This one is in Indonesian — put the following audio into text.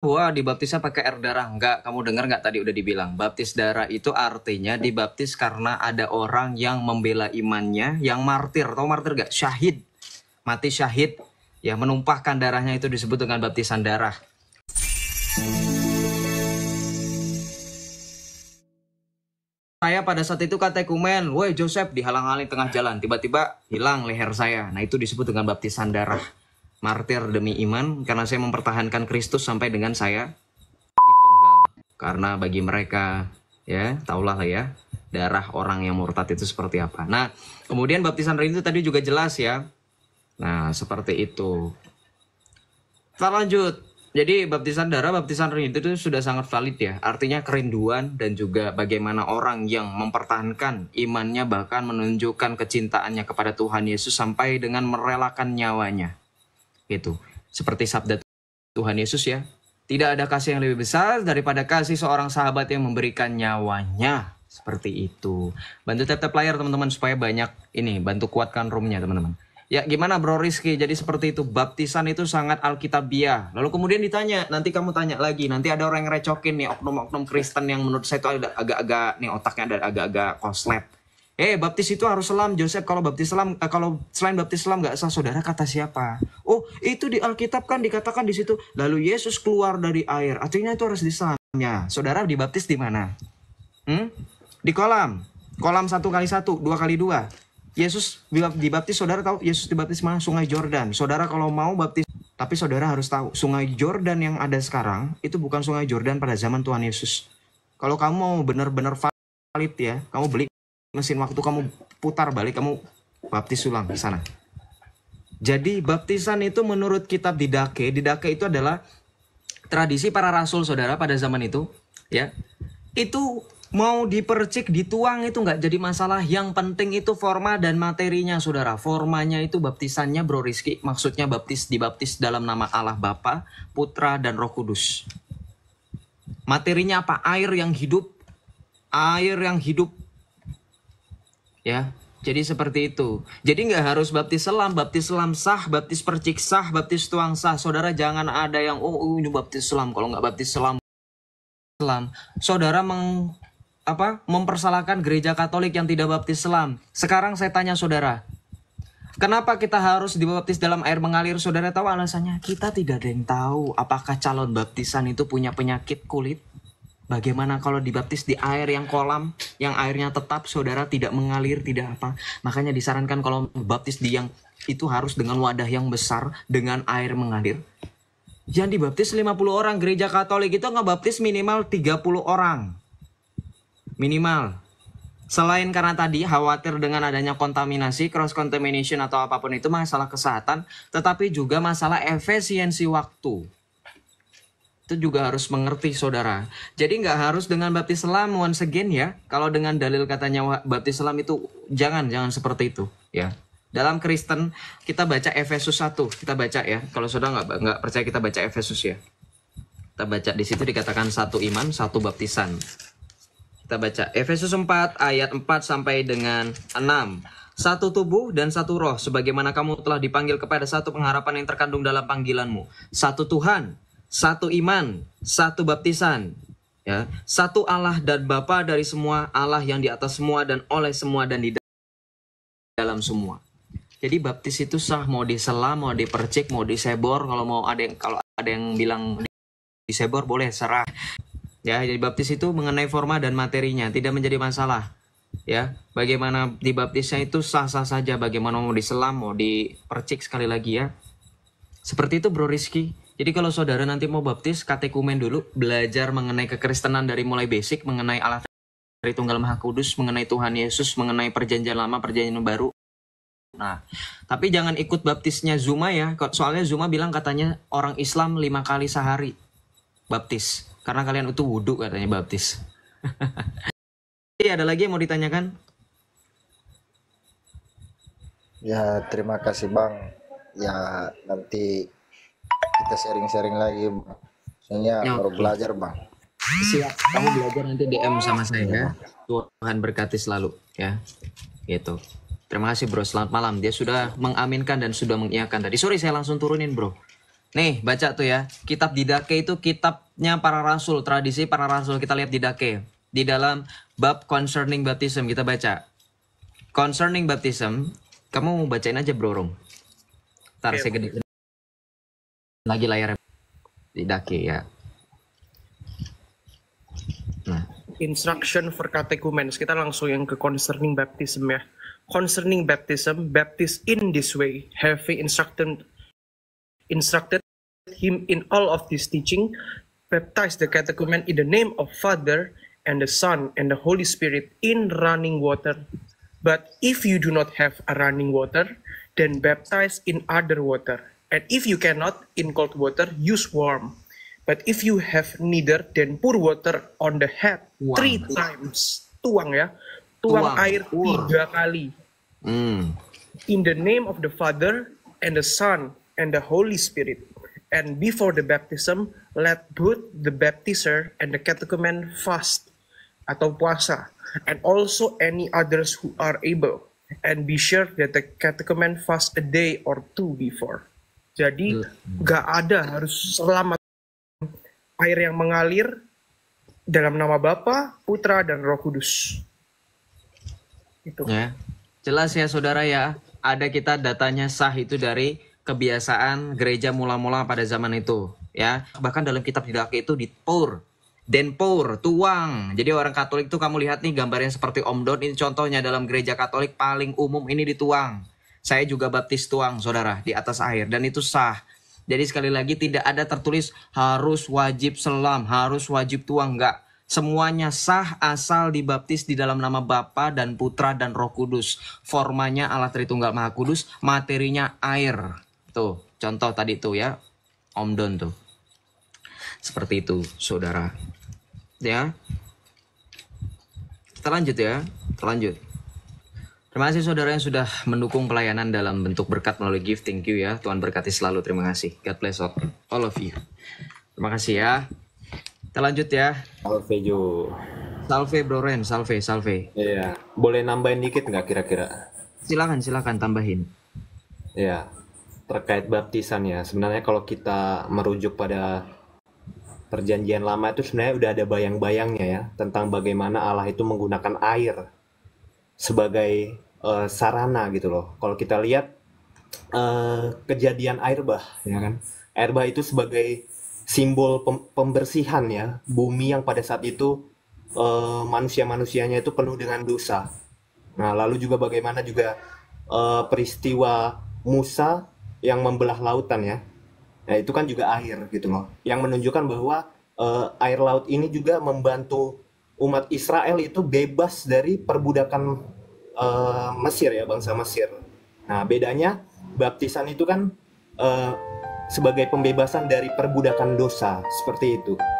bahwa dibaptisnya pakai air darah enggak kamu dengar nggak tadi udah dibilang baptis darah itu artinya dibaptis karena ada orang yang membela imannya yang martir tahu martir gak syahid mati syahid ya menumpahkan darahnya itu disebut dengan baptisan darah saya pada saat itu kumen woi Joseph dihalang-halangi tengah jalan, tiba-tiba hilang leher saya. Nah itu disebut dengan baptisan darah martir demi iman karena saya mempertahankan Kristus sampai dengan saya Karena bagi mereka ya, tahulah ya, darah orang yang murtad itu seperti apa. Nah, kemudian baptisan itu tadi juga jelas ya. Nah, seperti itu. Kita lanjut. Jadi baptisan darah, baptisan rindu itu sudah sangat valid ya. Artinya kerinduan dan juga bagaimana orang yang mempertahankan imannya bahkan menunjukkan kecintaannya kepada Tuhan Yesus sampai dengan merelakan nyawanya gitu. Seperti sabda Tuhan Yesus ya, tidak ada kasih yang lebih besar daripada kasih seorang sahabat yang memberikan nyawanya. Seperti itu. Bantu tap-tap layar teman-teman supaya banyak ini, bantu kuatkan roomnya teman-teman. Ya gimana Bro Rizky? Jadi seperti itu, baptisan itu sangat alkitabiah. Lalu kemudian ditanya, nanti kamu tanya lagi, nanti ada orang yang recokin nih, oknum-oknum Kristen yang menurut saya itu agak-agak, nih otaknya ada agak-agak koslet Eh, baptis itu harus selam, Joseph. Kalau baptis selam, eh, kalau selain baptis selam nggak sah, saudara kata siapa? Oh, itu di Alkitab kan dikatakan di situ. Lalu Yesus keluar dari air. Artinya itu harus diselamnya. Saudara dibaptis di mana? Hmm? Di kolam. Kolam satu kali satu, dua kali dua. Yesus dibaptis, saudara tahu Yesus dibaptis mana? Sungai Jordan. Saudara kalau mau baptis, tapi saudara harus tahu Sungai Jordan yang ada sekarang itu bukan Sungai Jordan pada zaman Tuhan Yesus. Kalau kamu mau benar-benar valid ya, kamu beli mesin waktu kamu putar balik kamu baptis ulang di sana. Jadi baptisan itu menurut kitab Didake, Didake itu adalah tradisi para rasul saudara pada zaman itu, ya. Itu mau dipercik, dituang itu nggak jadi masalah. Yang penting itu forma dan materinya saudara. Formanya itu baptisannya Bro Rizky, maksudnya baptis dibaptis dalam nama Allah Bapa, Putra dan Roh Kudus. Materinya apa? Air yang hidup, air yang hidup ya jadi seperti itu. Jadi nggak harus baptis selam, baptis selam sah, baptis percik sah, baptis tuang sah. Saudara jangan ada yang oh, oh ini baptis selam kalau nggak baptis selam. Selam. Saudara meng apa mempersalahkan gereja Katolik yang tidak baptis selam. Sekarang saya tanya saudara, Kenapa kita harus dibaptis dalam air mengalir? Saudara tahu alasannya? Kita tidak ada yang tahu apakah calon baptisan itu punya penyakit kulit Bagaimana kalau dibaptis di air yang kolam, yang airnya tetap saudara tidak mengalir, tidak apa. Makanya disarankan kalau baptis di yang itu harus dengan wadah yang besar, dengan air mengalir. yang dibaptis 50 orang, gereja katolik itu ngebaptis minimal 30 orang. Minimal. Selain karena tadi khawatir dengan adanya kontaminasi, cross contamination atau apapun itu masalah kesehatan, tetapi juga masalah efisiensi waktu itu juga harus mengerti saudara. Jadi nggak harus dengan baptis selam once again ya. Kalau dengan dalil katanya baptis selam itu jangan jangan seperti itu ya. Dalam Kristen kita baca Efesus 1, kita baca ya. Kalau saudara nggak nggak percaya kita baca Efesus ya. Kita baca di situ dikatakan satu iman, satu baptisan. Kita baca Efesus 4 ayat 4 sampai dengan 6 satu tubuh dan satu roh, sebagaimana kamu telah dipanggil kepada satu pengharapan yang terkandung dalam panggilanmu. Satu Tuhan, satu iman, satu baptisan, ya, satu Allah dan Bapa dari semua, Allah yang di atas semua dan oleh semua dan di dalam semua. Jadi baptis itu sah mau diselam mau dipercik, mau disebor. Kalau mau ada yang kalau ada yang bilang disebor boleh serah. Ya, jadi baptis itu mengenai forma dan materinya tidak menjadi masalah. Ya, bagaimana dibaptisnya itu sah-sah saja. Bagaimana mau diselam, mau dipercik sekali lagi ya. Seperti itu Bro Rizky. Jadi kalau saudara nanti mau baptis, katekumen dulu, belajar mengenai kekristenan dari mulai basic, mengenai Allah dari Tunggal Maha Kudus, mengenai Tuhan Yesus, mengenai perjanjian lama, perjanjian baru. Nah, tapi jangan ikut baptisnya Zuma ya, soalnya Zuma bilang katanya orang Islam lima kali sehari baptis, karena kalian itu wudhu katanya baptis. Jadi iya, ada lagi yang mau ditanyakan? Ya, terima kasih Bang. Ya, nanti kita sharing-sharing lagi soalnya ya, baru belajar bang siap kamu belajar nanti DM sama saya ya. Tuhan berkati selalu ya gitu terima kasih bro selamat malam dia sudah mengaminkan dan sudah mengiakan tadi sorry saya langsung turunin bro Nih, baca tuh ya. Kitab Didake itu kitabnya para rasul, tradisi para rasul. Kita lihat Didake. Di dalam bab concerning baptism, kita baca. Concerning baptism, kamu bacain aja bro, Rom. Ntar saya gede lagi layar daki ya. Nah. Instruction for catechumens. Kita langsung yang ke concerning baptism ya. Concerning baptism, baptist in this way, having instructed instructed him in all of this teaching, baptize the catechumen in the name of Father and the Son and the Holy Spirit in running water. But if you do not have a running water, then baptize in other water. And if you cannot in cold water, use warm. But if you have neither, then pour water on the head three times. Tuang ya, tuang, tuang. air tiga kali. Mm. In the name of the Father and the Son and the Holy Spirit. And before the baptism, let both the baptizer and the catechumen fast atau puasa, and also any others who are able. And be sure that the catechumen fast a day or two before. Jadi nggak ada harus selamat air yang mengalir dalam nama Bapa, Putra dan Roh Kudus. Itu. Ya. Jelas ya saudara ya, ada kita datanya sah itu dari kebiasaan gereja mula-mula pada zaman itu ya. Bahkan dalam kitab didakwa itu dipour dan tuang. Jadi orang Katolik itu kamu lihat nih gambarnya seperti Om Don ini contohnya dalam gereja Katolik paling umum ini dituang saya juga baptis tuang, saudara, di atas air. Dan itu sah. Jadi sekali lagi tidak ada tertulis harus wajib selam, harus wajib tuang, enggak. Semuanya sah asal dibaptis di dalam nama Bapa dan Putra dan Roh Kudus. Formanya Allah Tritunggal Maha Kudus, materinya air. Tuh, contoh tadi tuh ya, Om Don tuh. Seperti itu, saudara. Ya. Kita lanjut ya, kita lanjut. Terima kasih saudara yang sudah mendukung pelayanan dalam bentuk berkat melalui gift. Thank you ya. Tuhan berkati selalu. Terima kasih. God bless all, of you. Terima kasih ya. Kita lanjut ya. Salve Jo. Salve Bro Ren. Salve, salve. Iya. Boleh nambahin dikit nggak kira-kira? Silakan, silakan tambahin. Iya. Terkait baptisan ya. Sebenarnya kalau kita merujuk pada perjanjian lama itu sebenarnya udah ada bayang-bayangnya ya tentang bagaimana Allah itu menggunakan air sebagai uh, sarana gitu loh. Kalau kita lihat uh, kejadian air bah, ya kan? Air bah itu sebagai simbol pem pembersihan ya, bumi yang pada saat itu uh, manusia-manusianya itu penuh dengan dosa. Nah, lalu juga bagaimana juga uh, peristiwa Musa yang membelah lautan ya. Nah, itu kan juga air gitu loh. Yang menunjukkan bahwa uh, air laut ini juga membantu umat Israel itu bebas dari perbudakan uh, Mesir ya bangsa Mesir. Nah bedanya baptisan itu kan uh, sebagai pembebasan dari perbudakan dosa seperti itu.